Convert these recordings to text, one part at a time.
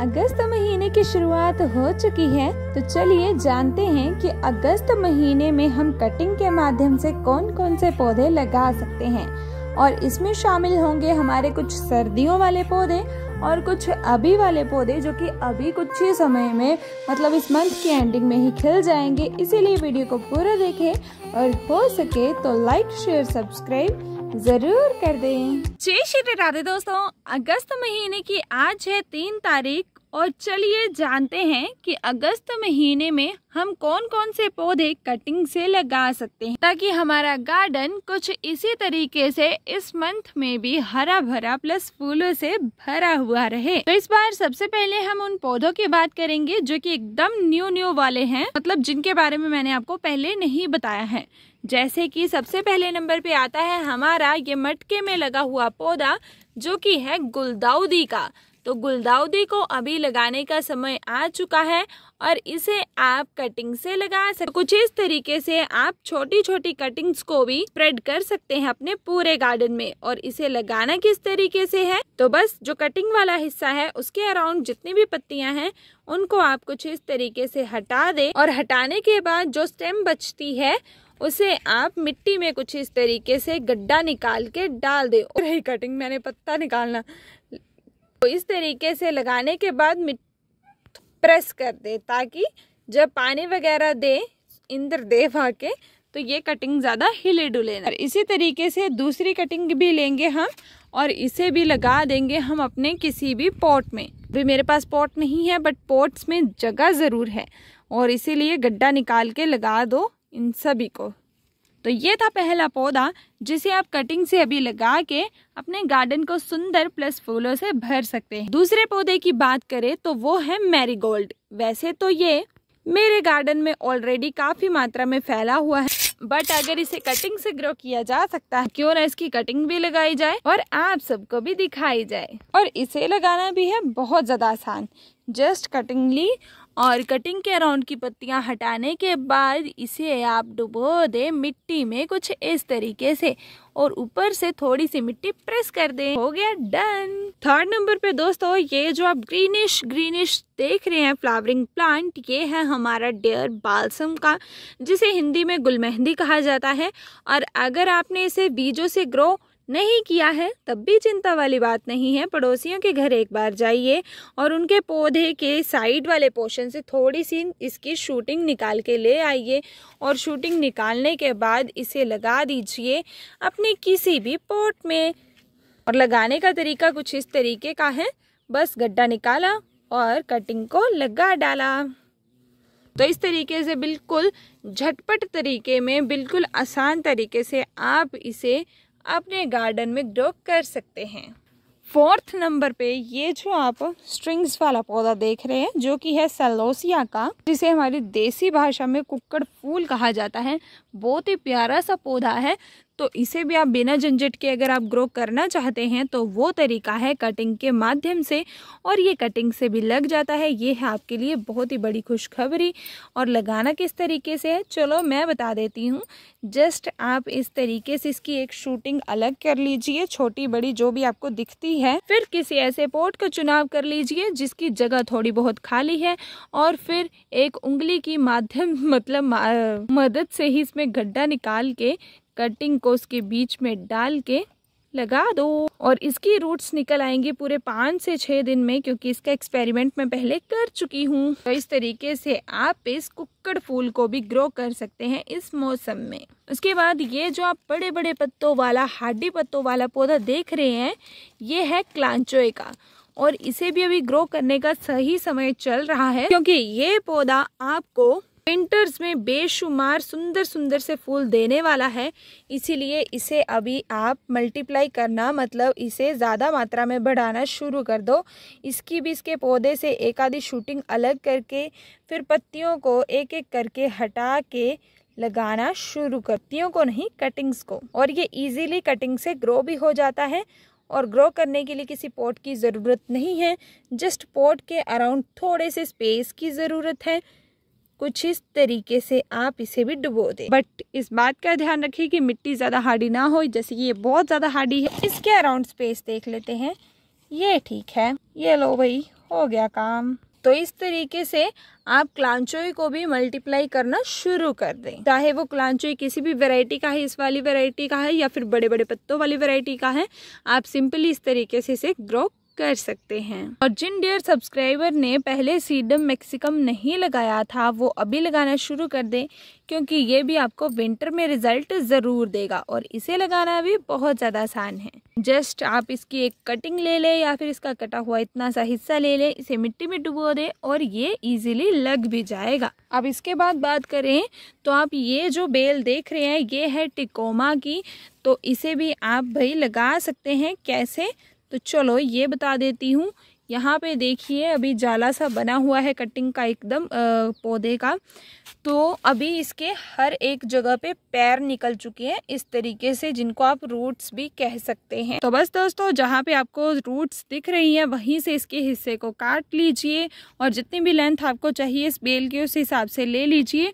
अगस्त महीने की शुरुआत हो चुकी है तो चलिए जानते हैं कि अगस्त महीने में हम कटिंग के माध्यम से कौन कौन से पौधे लगा सकते हैं और इसमें शामिल होंगे हमारे कुछ सर्दियों वाले पौधे और कुछ अभी वाले पौधे जो कि अभी कुछ ही समय में मतलब इस मंथ की एंडिंग में ही खिल जाएंगे इसीलिए वीडियो को पूरा देखें और हो सके तो लाइक शेयर सब्सक्राइब जरूर कर दें जय श्री राधे दोस्तों अगस्त महीने की आज है तीन तारीख और चलिए जानते हैं कि अगस्त महीने में हम कौन कौन से पौधे कटिंग से लगा सकते हैं ताकि हमारा गार्डन कुछ इसी तरीके से इस मंथ में भी हरा भरा प्लस फूलों से भरा हुआ रहे तो इस बार सबसे पहले हम उन पौधों की बात करेंगे जो कि एकदम न्यू न्यू वाले हैं मतलब जिनके बारे में मैंने आपको पहले नहीं बताया है जैसे की सबसे पहले नंबर पे आता है हमारा ये मटके में लगा हुआ पौधा जो की है गुलदाउदी का तो गुलदाउदी को अभी लगाने का समय आ चुका है और इसे आप कटिंग से लगा सकते तो कुछ इस तरीके से आप छोटी छोटी कटिंग्स को भी स्प्रेड कर सकते हैं अपने पूरे गार्डन में और इसे लगाना किस तरीके से है तो बस जो कटिंग वाला हिस्सा है उसके अराउंड जितनी भी पत्तियां हैं उनको आप कुछ इस तरीके से हटा दे और हटाने के बाद जो स्टेम बचती है उसे आप मिट्टी में कुछ इस तरीके से गड्ढा निकाल के डाल दे रही कटिंग मैंने पत्ता निकालना तो इस तरीके से लगाने के बाद प्रेस कर दे ताकि जब पानी वगैरह दे इंद्र देव आके तो ये कटिंग ज़्यादा हिले डुले ना इसी तरीके से दूसरी कटिंग भी लेंगे हम और इसे भी लगा देंगे हम अपने किसी भी पॉट में भी मेरे पास पॉट नहीं है बट पॉट्स में जगह ज़रूर है और इसीलिए गड्ढा निकाल के लगा दो इन सभी को तो ये था पहला पौधा जिसे आप कटिंग से अभी लगा के अपने गार्डन को सुंदर प्लस फूलों से भर सकते हैं दूसरे पौधे की बात करें तो वो है मैरीगोल्ड वैसे तो ये मेरे गार्डन में ऑलरेडी काफ़ी मात्रा में फैला हुआ है बट अगर इसे कटिंग से ग्रो किया जा सकता है क्यों ना इसकी कटिंग भी लगाई जाए और आप सबको भी दिखाई जाए और इसे लगाना भी है बहुत ज़्यादा आसान जस्ट कटिंग ली और कटिंग के अराउंड की पत्तियां हटाने के बाद इसे आप डुबो दें मिट्टी में कुछ इस तरीके से और ऊपर से थोड़ी सी मिट्टी प्रेस कर दें हो गया डन थर्ड नंबर पे दोस्तों ये जो आप ग्रीनिश ग्रीनिश देख रहे हैं फ्लावरिंग प्लांट ये है हमारा डेयर बालसम का जिसे हिंदी में गुल मेहंदी कहा जाता है और अगर आपने इसे बीजों से ग्रो नहीं किया है तब भी चिंता वाली बात नहीं है पड़ोसियों के घर एक बार जाइए और उनके पौधे के साइड वाले पोर्शन से थोड़ी सी इसकी शूटिंग निकाल के ले आइए और शूटिंग निकालने के बाद इसे लगा दीजिए अपने किसी भी पोर्ट में और लगाने का तरीका कुछ इस तरीके का है बस गड्ढा निकाला और कटिंग को लगा डाला तो इस तरीके से बिल्कुल झटपट तरीके में बिल्कुल आसान तरीके से आप इसे अपने गार्डन में ग्रो कर सकते हैं फोर्थ नंबर पे ये जो आप स्ट्रिंग्स वाला पौधा देख रहे हैं जो कि है सलोसिया का जिसे हमारी देसी भाषा में कुक्कड़ फूल कहा जाता है बहुत ही प्यारा सा पौधा है तो इसे भी आप बिना झंझट के अगर आप ग्रो करना चाहते हैं तो वो तरीका है कटिंग के माध्यम से और ये कटिंग से भी लग जाता है ये है आपके लिए बहुत ही बड़ी खुशखबरी और लगाना किस तरीके से है चलो मैं बता देती हूँ जस्ट आप इस तरीके से इसकी एक शूटिंग अलग कर लीजिए छोटी बड़ी जो भी आपको दिखती है फिर किसी ऐसे पोर्ट का चुनाव कर लीजिए जिसकी जगह थोड़ी बहुत खाली है और फिर एक उंगली की माध्यम मतलब मदद से ही इसमें गड्ढा निकाल के कटिंग को उसके बीच में डाल के लगा दो और इसकी रूट्स निकल आएंगे पूरे पाँच से छः दिन में क्योंकि इसका एक्सपेरिमेंट मैं पहले कर चुकी हूँ तो इस तरीके से आप इस कुक्कड़ फूल को भी ग्रो कर सकते हैं इस मौसम में उसके बाद ये जो आप बड़े बड़े पत्तों वाला हाडी पत्तों वाला पौधा देख रहे हैं ये है क्लांचोए का और इसे भी अभी ग्रो करने का सही समय चल रहा है क्योंकि ये पौधा आपको विंटर्स में बेशुमार सुंदर सुंदर से फूल देने वाला है इसीलिए इसे अभी आप मल्टीप्लाई करना मतलब इसे ज़्यादा मात्रा में बढ़ाना शुरू कर दो इसकी भी इसके पौधे से एक आधी शूटिंग अलग करके फिर पत्तियों को एक एक करके हटा के लगाना शुरू करतियों को नहीं कटिंग्स को और ये इजीली कटिंग से ग्रो भी हो जाता है और ग्रो करने के लिए किसी पॉट की ज़रूरत नहीं है जस्ट पॉट के अराउंड थोड़े से स्पेस की ज़रूरत है कुछ इस तरीके से आप इसे भी डुबो दें बट इस बात का ध्यान रखें कि मिट्टी ज़्यादा हार्डी ना हो जैसे कि ये बहुत ज़्यादा हार्डी है इसके अराउंड स्पेस देख लेते हैं ये ठीक है ये लो भाई हो गया काम तो इस तरीके से आप क्लांचोई को भी मल्टीप्लाई करना शुरू कर दें चाहे वो क्लांचोई किसी भी वैरायटी का है इस वाली वैरायटी का है या फिर बड़े बड़े पत्तों वाली वैरायटी का है आप सिंपली इस तरीके से इसे ग्रो कर सकते हैं और जिन डियर सब्सक्राइबर ने पहले सीडम मैक्सिकम नहीं लगाया था वो अभी लगाना शुरू कर दें क्योंकि ये भी आपको विंटर में रिजल्ट ज़रूर देगा और इसे लगाना भी बहुत ज़्यादा आसान है जस्ट आप इसकी एक कटिंग ले लें या फिर इसका कटा हुआ इतना सा हिस्सा ले लें इसे मिट्टी में डुबो दे और ये इजीली लग भी जाएगा अब इसके बाद बात करें तो आप ये जो बेल देख रहे हैं ये है टिकोमा की तो इसे भी आप भाई लगा सकते हैं कैसे तो चलो ये बता देती हूँ यहाँ पे देखिए अभी जाला सा बना हुआ है कटिंग का एकदम पौधे का तो अभी इसके हर एक जगह पे पैर निकल चुके हैं इस तरीके से जिनको आप रूट्स भी कह सकते हैं तो बस दोस्तों जहाँ पे आपको रूट्स दिख रही हैं वहीं से इसके हिस्से को काट लीजिए और जितनी भी लेंथ आपको चाहिए इस बेल के उस हिसाब से ले लीजिए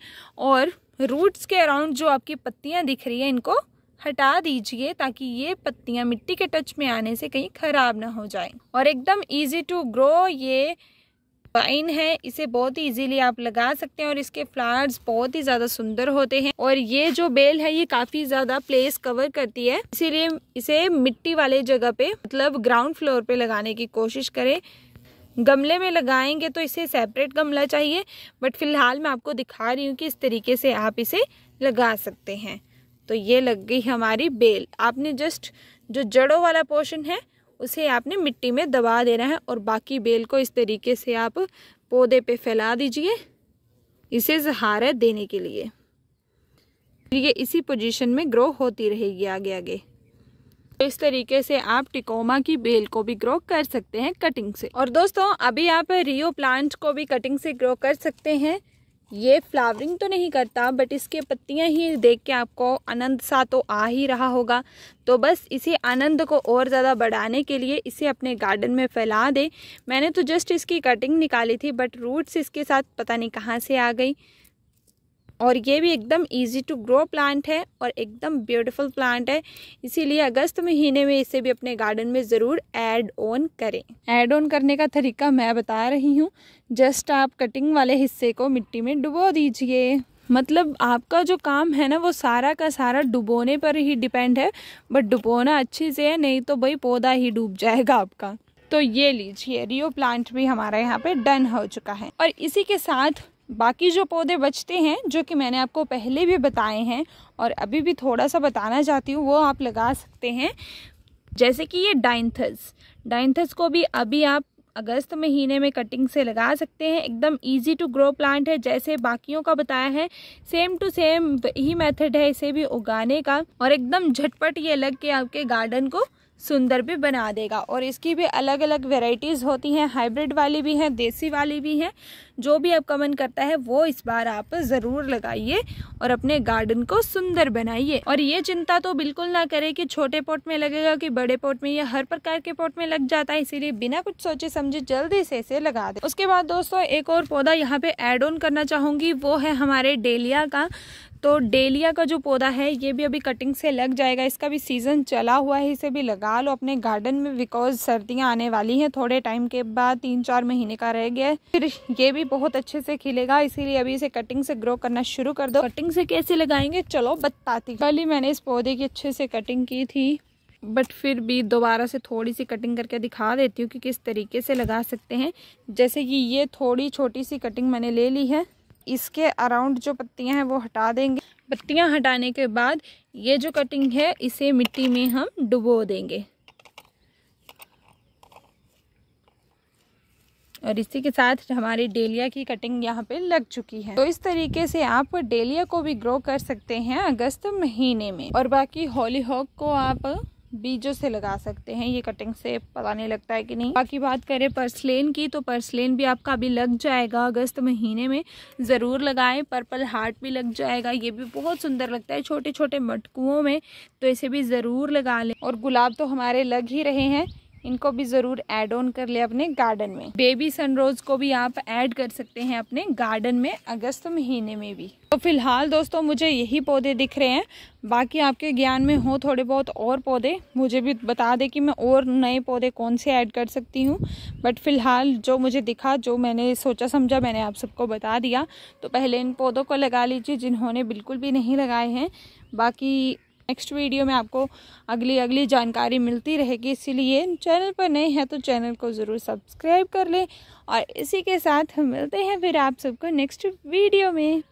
और रूट्स के अराउंड जो आपकी पत्तियाँ दिख रही हैं इनको हटा दीजिए ताकि ये पत्तियाँ मिट्टी के टच में आने से कहीं ख़राब ना हो जाए और एकदम ईजी टू ग्रो ये पाइन है इसे बहुत ही इजीली आप लगा सकते हैं और इसके फ्लावर्स बहुत ही ज़्यादा सुंदर होते हैं और ये जो बेल है ये काफ़ी ज़्यादा प्लेस कवर करती है इसीलिए इसे मिट्टी वाले जगह पे मतलब ग्राउंड फ्लोर पे लगाने की कोशिश करें गमले में लगाएंगे तो इसे सेपरेट गमला चाहिए बट फिलहाल मैं आपको दिखा रही हूँ कि इस तरीके से आप इसे लगा सकते हैं तो ये लग गई हमारी बेल आपने जस्ट जो जड़ों वाला पोर्शन है उसे आपने मिट्टी में दबा देना है और बाकी बेल को इस तरीके से आप पौधे पे फैला दीजिए इसे सहारा देने के लिए ये इसी पोजीशन में ग्रो होती रहेगी आगे आगे तो इस तरीके से आप टिकोमा की बेल को भी ग्रो कर सकते हैं कटिंग से और दोस्तों अभी आप रियो प्लांट को भी कटिंग से ग्रो कर सकते हैं ये फ्लावरिंग तो नहीं करता बट इसके पत्तियां ही देख के आपको आनंद सा तो आ ही रहा होगा तो बस इसी आनंद को और ज़्यादा बढ़ाने के लिए इसे अपने गार्डन में फैला दें मैंने तो जस्ट इसकी कटिंग निकाली थी बट रूट्स इसके साथ पता नहीं कहाँ से आ गई और ये भी एकदम इजी टू ग्रो प्लांट है और एकदम ब्यूटीफुल प्लांट है इसीलिए अगस्त महीने में इसे भी अपने गार्डन में ज़रूर ऐड ऑन करें ऐड ऑन करने का तरीका मैं बता रही हूँ जस्ट आप कटिंग वाले हिस्से को मिट्टी में डुबो दीजिए मतलब आपका जो काम है ना वो सारा का सारा डुबोने पर ही डिपेंड है बट डुबोना अच्छे से है नहीं तो भाई पौधा ही डूब जाएगा आपका तो ये लीजिए रियो प्लांट भी हमारा यहाँ पे डन हो चुका है और इसी के साथ बाकी जो पौधे बचते हैं जो कि मैंने आपको पहले भी बताए हैं और अभी भी थोड़ा सा बताना चाहती हूँ वो आप लगा सकते हैं जैसे कि ये डाइंथस डाइंथस को भी अभी आप अगस्त महीने में कटिंग से लगा सकते हैं एकदम इजी टू ग्रो प्लांट है जैसे बाकियों का बताया है सेम टू सेम ही मेथड है इसे भी उगाने का और एकदम झटपट ये लग के आपके गार्डन को सुंदर भी बना देगा और इसकी भी अलग अलग वेराइटीज़ होती हैं हाइब्रिड वाली भी हैं देसी वाली भी हैं जो भी आपका मन करता है वो इस बार आप ज़रूर लगाइए और अपने गार्डन को सुंदर बनाइए और ये चिंता तो बिल्कुल ना करें कि छोटे पॉट में लगेगा कि बड़े पॉट में या हर प्रकार के पॉट में लग जाता है इसीलिए बिना कुछ सोचे समझे जल्दी से इसे लगा दे उसके बाद दोस्तों एक और पौधा यहाँ पे एड ऑन करना चाहूँगी वो है हमारे डेलिया का तो डेलिया का जो पौधा है ये भी अभी कटिंग से लग जाएगा इसका भी सीज़न चला हुआ है इसे भी लगा लो अपने गार्डन में बिकॉज सर्दियां आने वाली हैं थोड़े टाइम के बाद तीन चार महीने का रह गया है फिर ये भी बहुत अच्छे से खिलेगा इसीलिए अभी इसे कटिंग से ग्रो करना शुरू कर दो कटिंग से कैसे लगाएंगे चलो बताती कल ही मैंने इस पौधे की अच्छे से कटिंग की थी बट फिर भी दोबारा से थोड़ी सी कटिंग करके दिखा देती हूँ कि किस तरीके से लगा सकते हैं जैसे कि ये थोड़ी छोटी सी कटिंग मैंने ले ली है इसके अराउंड जो पत्तियां हैं वो हटा देंगे पत्तियां हटाने के बाद ये जो कटिंग है इसे मिट्टी में हम डुबो देंगे और इसी के साथ हमारी डेलिया की कटिंग यहाँ पे लग चुकी है तो इस तरीके से आप डेलिया को भी ग्रो कर सकते हैं अगस्त महीने में और बाकी हॉली हॉक को आप बीजों से लगा सकते हैं ये कटिंग से पता नहीं लगता है कि नहीं बाकी बात करें पर्सलेन की तो पर्सलेन भी आपका अभी लग जाएगा अगस्त महीने में ज़रूर लगाएं पर्पल हार्ट भी लग जाएगा ये भी बहुत सुंदर लगता है छोटे छोटे मटकुओं में तो इसे भी ज़रूर लगा लें और गुलाब तो हमारे लग ही रहे हैं इनको भी ज़रूर ऐड ऑन कर ले अपने गार्डन में बेबी सनरोज को भी आप ऐड कर सकते हैं अपने गार्डन में अगस्त महीने में भी तो फिलहाल दोस्तों मुझे यही पौधे दिख रहे हैं बाकी आपके ज्ञान में हो थोड़े बहुत और पौधे मुझे भी बता दें कि मैं और नए पौधे कौन से ऐड कर सकती हूँ बट फिलहाल जो मुझे दिखा जो मैंने सोचा समझा मैंने आप सबको बता दिया तो पहले इन पौधों को लगा लीजिए जिन्होंने बिल्कुल भी नहीं लगाए हैं बाकी नेक्स्ट वीडियो में आपको अगली अगली जानकारी मिलती रहेगी इसीलिए चैनल पर नए हैं तो चैनल को ज़रूर सब्सक्राइब कर लें और इसी के साथ मिलते हैं फिर आप सबको नेक्स्ट वीडियो में